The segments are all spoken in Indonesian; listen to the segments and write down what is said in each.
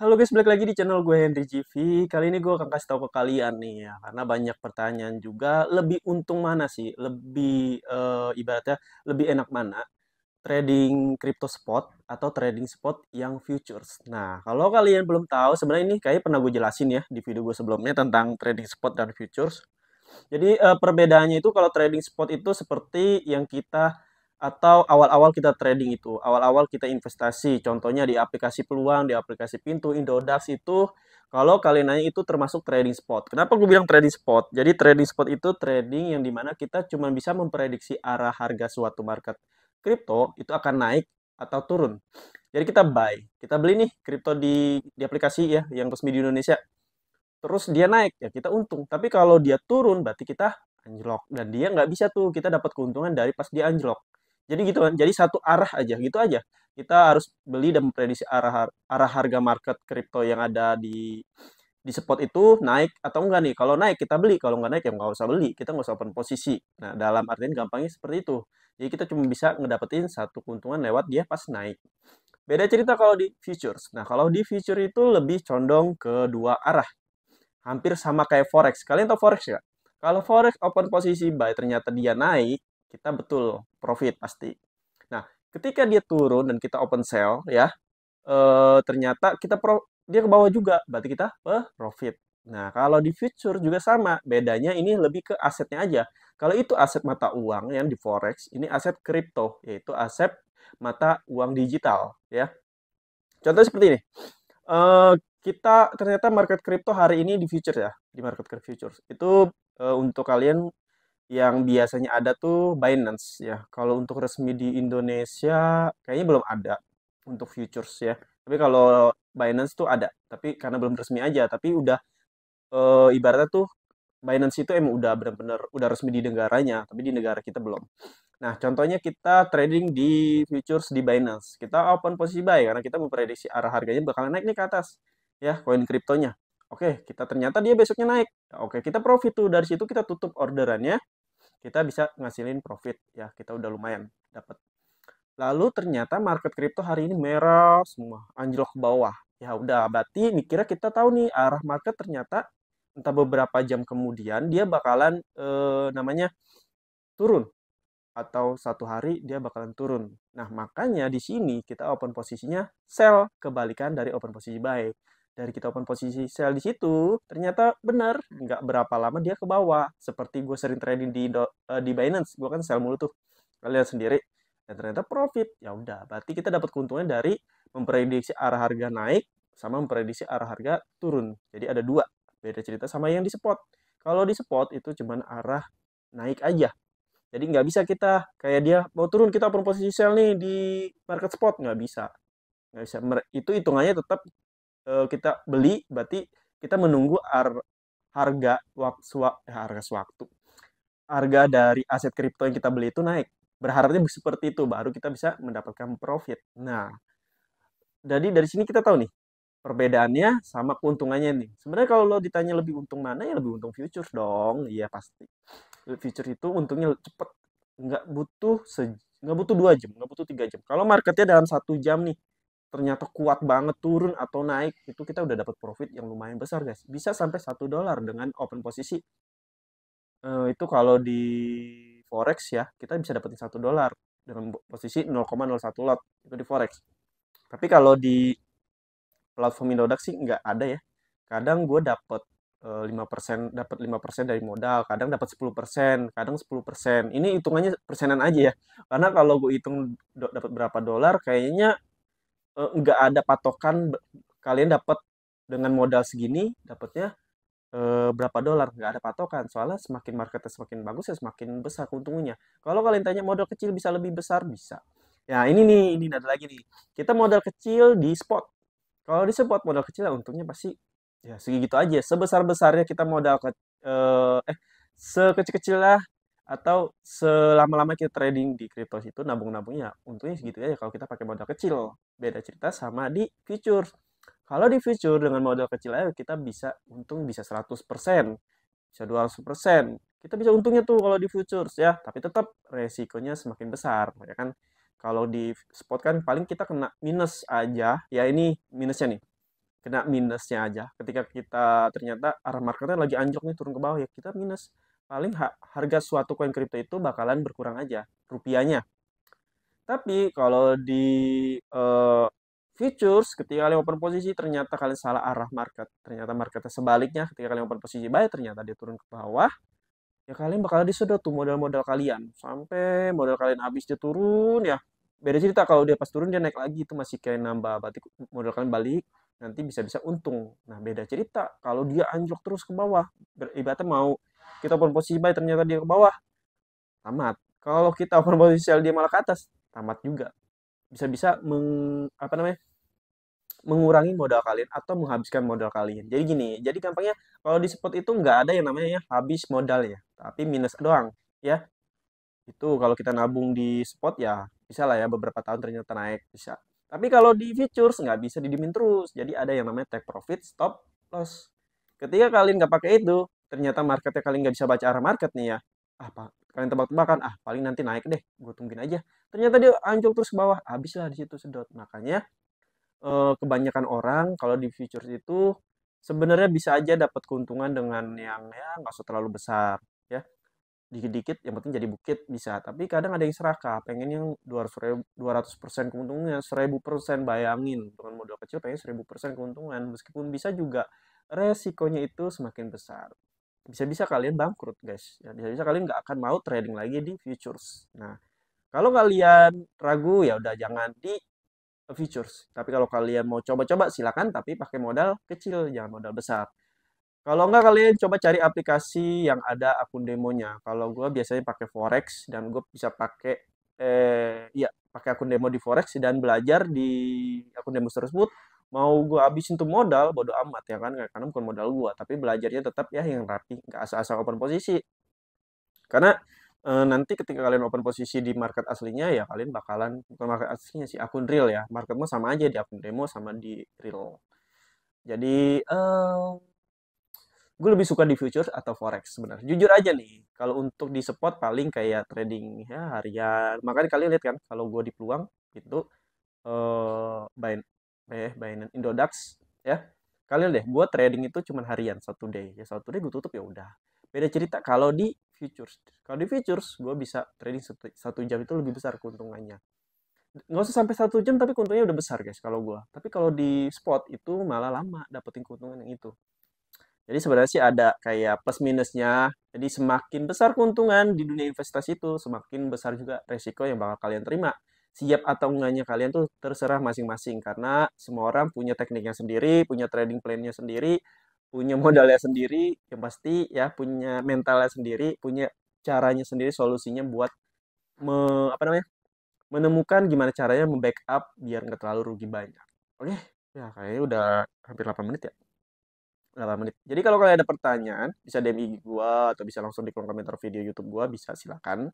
Halo guys, balik lagi di channel gue Henry GV. Kali ini gue akan kasih tahu ke kalian nih ya, karena banyak pertanyaan juga. Lebih untung mana sih? Lebih uh, ibaratnya lebih enak mana? Trading crypto spot atau trading spot yang futures. Nah, kalau kalian belum tahu, sebenarnya ini kayak pernah gue jelasin ya di video gue sebelumnya tentang trading spot dan futures. Jadi uh, perbedaannya itu kalau trading spot itu seperti yang kita atau awal-awal kita trading itu, awal-awal kita investasi, contohnya di aplikasi peluang, di aplikasi pintu, Indodax itu, kalau kalian nanya itu termasuk trading spot. Kenapa gue bilang trading spot? Jadi trading spot itu trading yang dimana kita cuma bisa memprediksi arah harga suatu market kripto itu akan naik atau turun. Jadi kita buy, kita beli nih kripto di, di aplikasi ya yang resmi di Indonesia. Terus dia naik ya kita untung. Tapi kalau dia turun berarti kita anjlok dan dia nggak bisa tuh kita dapat keuntungan dari pas dia anjlok jadi gitu kan. Jadi satu arah aja gitu aja. Kita harus beli dan memprediksi arah arah harga market kripto yang ada di di spot itu naik atau enggak nih. Kalau naik kita beli, kalau enggak naik ya enggak usah beli. Kita enggak usah open posisi. Nah, dalam artian gampangnya seperti itu. Jadi kita cuma bisa ngedapetin satu keuntungan lewat dia pas naik. Beda cerita kalau di futures. Nah, kalau di future itu lebih condong ke dua arah. Hampir sama kayak forex. Kalian tau forex nggak? Kalau forex open posisi buy ternyata dia naik, kita betul profit pasti. Nah, ketika dia turun dan kita open sell ya, e, ternyata kita pro, dia ke bawah juga, berarti kita eh, profit. Nah, kalau di future juga sama, bedanya ini lebih ke asetnya aja. Kalau itu aset mata uang yang di forex, ini aset kripto, yaitu aset mata uang digital ya. Contoh seperti ini. E, kita ternyata market kripto hari ini di future ya, di market kripto futures. Itu eh, untuk kalian yang biasanya ada tuh Binance ya. Kalau untuk resmi di Indonesia kayaknya belum ada untuk futures ya. Tapi kalau Binance tuh ada, tapi karena belum resmi aja, tapi udah e, ibaratnya tuh Binance itu emang udah benar-benar udah resmi di negaranya, tapi di negara kita belum. Nah, contohnya kita trading di futures di Binance. Kita open posisi buy karena kita memprediksi arah harganya bakalan naik nih ke atas ya koin kriptonya. Oke, kita ternyata dia besoknya naik. Oke, kita profit tuh dari situ kita tutup orderannya kita bisa ngasilin profit ya kita udah lumayan dapat lalu ternyata market kripto hari ini merah semua anjlok ke bawah ya udah berarti mikirnya kita tahu nih arah market ternyata entah beberapa jam kemudian dia bakalan eh, namanya turun atau satu hari dia bakalan turun. Nah, makanya di sini kita open posisinya sell kebalikan dari open posisi buy dari kita open posisi sell di situ ternyata benar nggak berapa lama dia ke bawah seperti gue sering trading di eh, di Binance gue kan sell mulu tuh kalian sendiri dan ternyata profit ya udah berarti kita dapat keuntungan dari memprediksi arah harga naik sama memprediksi arah harga turun jadi ada dua beda cerita sama yang di spot kalau di spot itu cuman arah naik aja jadi nggak bisa kita kayak dia mau turun kita open posisi sell nih di market spot nggak bisa nggak bisa itu hitungannya tetap Eh, kita beli berarti kita menunggu harga waktu eh, harga sewaktu harga dari aset kripto yang kita beli itu naik berharapnya seperti itu baru kita bisa mendapatkan profit nah jadi dari sini kita tahu nih perbedaannya sama keuntungannya nih sebenarnya kalau lo ditanya lebih untung mana ya lebih untung futures dong iya pasti futures itu untungnya cepet nggak butuh nggak butuh dua jam nggak butuh tiga jam kalau marketnya dalam satu jam nih ternyata kuat banget turun atau naik itu kita udah dapat profit yang lumayan besar guys bisa sampai satu dolar dengan open posisi uh, itu kalau di forex ya kita bisa dapetin satu dolar dengan posisi 0,01 lot itu di forex tapi kalau di platform Indodax sih nggak ada ya kadang gue dapet eh, lima persen dapat lima persen dari modal kadang dapat 10 persen kadang 10 persen ini hitungannya persenan aja ya karena kalau gue hitung dapat berapa dolar kayaknya Eh, nggak uh, ada patokan kalian dapat dengan modal segini dapatnya uh, berapa dolar nggak ada patokan soalnya semakin marketnya semakin bagus ya semakin besar keuntungannya kalau kalian tanya modal kecil bisa lebih besar bisa ya ini nih ini ada lagi nih kita modal kecil di spot kalau di spot modal kecil ya untungnya pasti ya segitu aja sebesar besarnya kita modal ke, uh, eh, eh sekecil kecil lah atau selama-lama kita trading di kripto itu nabung-nabungnya untungnya segitu aja kalau kita pakai modal kecil beda cerita sama di futures kalau di futures dengan modal kecil aja kita bisa untung bisa 100% bisa 200% kita bisa untungnya tuh kalau di futures ya tapi tetap resikonya semakin besar ya kan kalau di spot kan paling kita kena minus aja ya ini minusnya nih kena minusnya aja ketika kita ternyata arah marketnya lagi anjlok nih turun ke bawah ya kita minus paling ha harga suatu koin kripto itu bakalan berkurang aja rupiahnya. Tapi kalau di uh, futures ketika kalian open posisi ternyata kalian salah arah market. Ternyata marketnya sebaliknya ketika kalian open posisi buy ternyata dia turun ke bawah. Ya kalian bakal disedot tuh modal-modal kalian sampai modal kalian habis dia turun ya. Beda cerita kalau dia pas turun dia naik lagi itu masih kayak nambah berarti modal kalian balik nanti bisa-bisa untung. Nah, beda cerita kalau dia anjlok terus ke bawah, ibaratnya mau kita open posisi baik ternyata dia ke bawah tamat kalau kita open posisi dia malah ke atas tamat juga bisa-bisa meng apa namanya mengurangi modal kalian atau menghabiskan modal kalian. Jadi gini, jadi gampangnya kalau di spot itu nggak ada yang namanya ya, habis modal ya, tapi minus doang ya. Itu kalau kita nabung di spot ya bisa lah ya beberapa tahun ternyata naik bisa. Tapi kalau di futures nggak bisa didimin terus, jadi ada yang namanya take profit, stop loss. Ketika kalian nggak pakai itu, ternyata marketnya kalian nggak bisa baca arah market nih ya apa ah, kalian tebak-tebakan ah paling nanti naik deh gue tungguin aja ternyata dia anjlok terus ke bawah habislah di situ sedot makanya eh, kebanyakan orang kalau di futures itu sebenarnya bisa aja dapat keuntungan dengan yang ya nggak usah terlalu besar ya dikit-dikit yang penting jadi bukit bisa tapi kadang ada yang serakah pengen yang 200 persen keuntungannya 1000 persen bayangin dengan modal kecil pengen 1000 persen keuntungan meskipun bisa juga resikonya itu semakin besar bisa-bisa kalian bangkrut guys ya bisa-bisa kalian nggak akan mau trading lagi di futures nah kalau kalian ragu ya udah jangan di futures tapi kalau kalian mau coba-coba silakan tapi pakai modal kecil jangan modal besar kalau nggak kalian coba cari aplikasi yang ada akun demonya kalau gue biasanya pakai forex dan gue bisa pakai eh ya pakai akun demo di forex dan belajar di akun demo tersebut mau gue habisin tuh modal bodo amat ya kan karena bukan modal gue tapi belajarnya tetap ya yang rapi nggak asal-asal open posisi karena e, nanti ketika kalian open posisi di market aslinya ya kalian bakalan bukan market aslinya sih akun real ya marketmu sama aja di akun demo sama di real jadi e, eh, gue lebih suka di futures atau forex sebenarnya jujur aja nih kalau untuk di spot paling kayak trading ya harian makanya kalian lihat kan kalau gue di peluang itu eh uh, buy eh Binance Indodax ya kalian deh gue trading itu cuma harian satu day ya satu day gue tutup ya udah beda cerita kalau di futures kalau di futures gue bisa trading satu, satu jam itu lebih besar keuntungannya nggak usah sampai satu jam tapi keuntungannya udah besar guys kalau gue tapi kalau di spot itu malah lama dapetin keuntungan yang itu jadi sebenarnya sih ada kayak plus minusnya jadi semakin besar keuntungan di dunia investasi itu semakin besar juga resiko yang bakal kalian terima siap atau enggaknya kalian tuh terserah masing-masing karena semua orang punya tekniknya sendiri, punya trading plan-nya sendiri, punya modalnya sendiri, yang pasti ya punya mentalnya sendiri, punya caranya sendiri solusinya buat me, apa namanya? menemukan gimana caranya membackup biar nggak terlalu rugi banyak. Oke, ya kayaknya udah hampir 8 menit ya. 8 menit. Jadi kalau kalian ada pertanyaan, bisa DM IG gua atau bisa langsung di kolom komentar video YouTube gua, bisa silakan.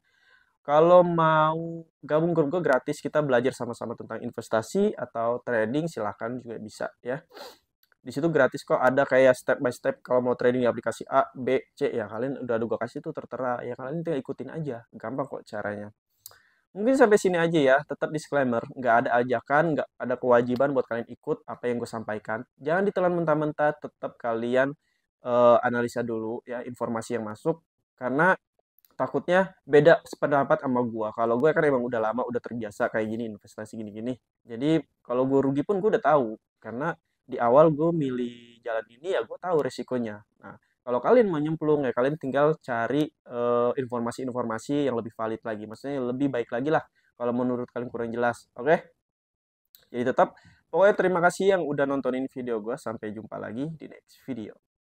Kalau mau gabung grup gue gratis, kita belajar sama-sama tentang investasi atau trading, silahkan juga bisa ya. Di situ gratis kok ada kayak step by step kalau mau trading di aplikasi A, B, C ya kalian udah ada gue kasih tuh tertera ya kalian tinggal ikutin aja, gampang kok caranya. Mungkin sampai sini aja ya, tetap disclaimer, nggak ada ajakan, nggak ada kewajiban buat kalian ikut apa yang gue sampaikan. Jangan ditelan mentah-mentah, tetap kalian uh, analisa dulu ya informasi yang masuk karena takutnya beda pendapat sama gue kalau gue kan emang udah lama udah terbiasa kayak gini investasi gini-gini jadi kalau gue rugi pun gue udah tahu karena di awal gue milih jalan ini ya gue tahu resikonya nah kalau kalian mau nyemplung ya kalian tinggal cari informasi eh, informasi-informasi yang lebih valid lagi maksudnya lebih baik lagi lah kalau menurut kalian kurang jelas oke okay? jadi tetap pokoknya terima kasih yang udah nontonin video gue sampai jumpa lagi di next video